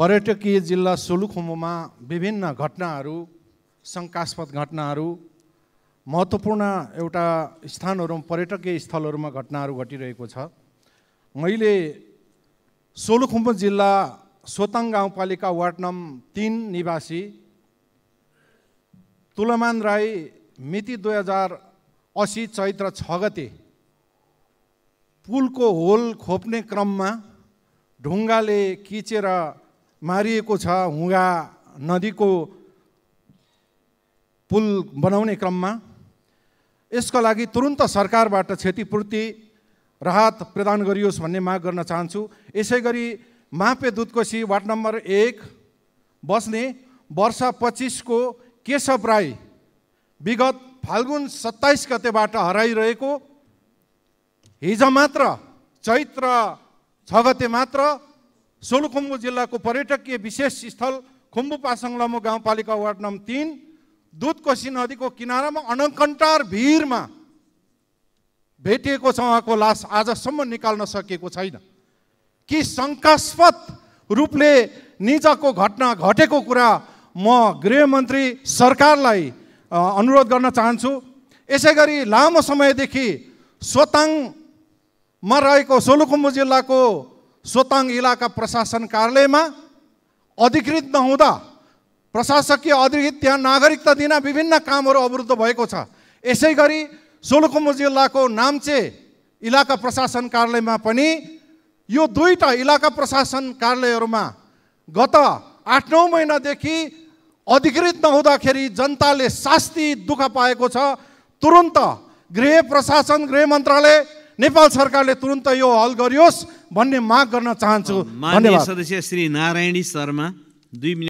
पर्यटकीय जिल्ला सोलुखुम्बुमा विभिन्न घटनाहरू शङ्कास्पद घटनाहरू महत्त्वपूर्ण एउटा स्थानहरूमा पर्यटकीय स्थलहरूमा घटनाहरू घटिरहेको छ मैले सोलुखुम्बु जिल्ला सोताङ गाउँपालिका वार्ड नम्बर तिन निवासी तुलमान राई मिति दुई हजार असी चैत्र छ गते पुलको होल खोप्ने क्रममा ढुङ्गाले किचेर मारिएको छ हुँगा नदीको पुल बनाउने क्रममा यसको लागि तुरुन्त सरकारबाट क्षतिपूर्ति राहत प्रदान गरियोस् भन्ने माग गर्न चाहन्छु यसै गरी मापे दुधकोशी वार्ड नम्बर एक बस्ने वर्ष पच्चिसको केशव राई विगत फाल्गुन सत्ताइस गतेबाट हराइरहेको हिजो मात्र चैत्र छ गते मात्र सोलुखुम्बु जिल्लाको पर्यटकीय विशेष स्थल खुम्बु पासाङ गाउँपालिका वार्ड नम्बर तिन दुधकोशी नदीको किनारामा अनकन्टार भिरमा भेटिएको छ उहाँको लास आजसम्म निकाल्न सकिएको छैन कि शङ्कास्पद रूपले निजको घटना घटेको कुरा म गृहमन्त्री सरकारलाई अनुरोध गर्न चाहन्छु यसै गरी लामो समयदेखि सोताङमा रहेको सोलुखुम्बु जिल्लाको सोताङ इलाका प्रशासन कार्यालयमा अधिकृत नहुँदा प्रशासकीय अधिकृत त्यहाँ नागरिकता दिन विभिन्न कामहरू अवरुद्ध भएको छ यसै गरी सोलुखुम्बु जिल्लाको नाम्चे इलाका प्रशासन कार्यालयमा पनि यो दुईवटा इलाका प्रशासन कार्यालयहरूमा गत आठ नौ महिनादेखि अधिकृत नहुँदाखेरि जनताले शास्ति दुःख पाएको छ तुरुन्त गृह प्रशासन गृह मन्त्रालय नेपाल सरकारले तुरन्त यो हल गरियोस् भन्ने माग गर्न चाहन्छु सदस्य श्री नारायणी शर्मा दुई